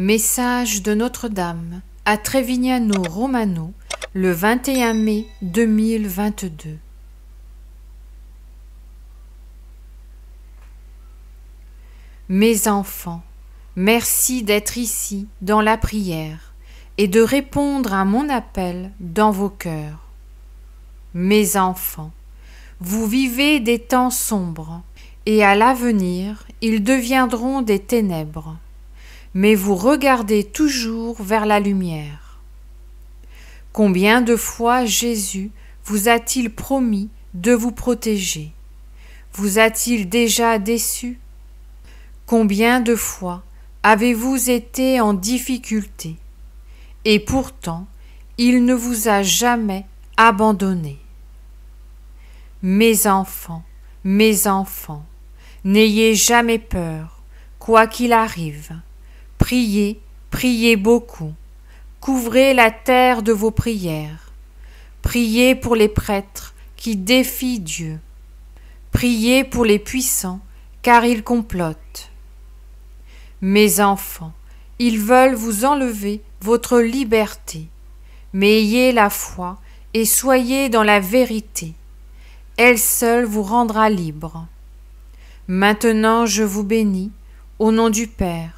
Message de Notre-Dame à Trevignano Romano le 21 mai 2022. Mes enfants, merci d'être ici dans la prière et de répondre à mon appel dans vos cœurs. Mes enfants, vous vivez des temps sombres et à l'avenir ils deviendront des ténèbres mais vous regardez toujours vers la lumière. Combien de fois Jésus vous a-t-il promis de vous protéger Vous a-t-il déjà déçu Combien de fois avez-vous été en difficulté Et pourtant, il ne vous a jamais abandonné. Mes enfants, mes enfants, n'ayez jamais peur, quoi qu'il arrive Priez, priez beaucoup. Couvrez la terre de vos prières. Priez pour les prêtres qui défient Dieu. Priez pour les puissants, car ils complotent. Mes enfants, ils veulent vous enlever votre liberté, mais ayez la foi et soyez dans la vérité. Elle seule vous rendra libre. Maintenant je vous bénis, au nom du Père,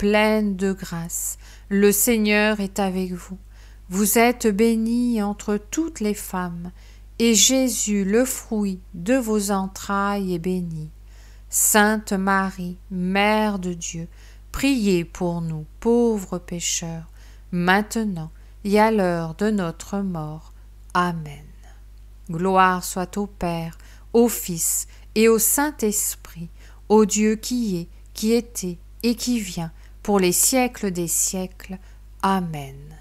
pleine de grâce. Le Seigneur est avec vous. Vous êtes bénie entre toutes les femmes, et Jésus, le fruit de vos entrailles, est béni. Sainte Marie, Mère de Dieu, priez pour nous pauvres pécheurs, maintenant et à l'heure de notre mort. Amen. Gloire soit au Père, au Fils et au Saint-Esprit, au Dieu qui est, qui était et qui vient, pour les siècles des siècles. Amen.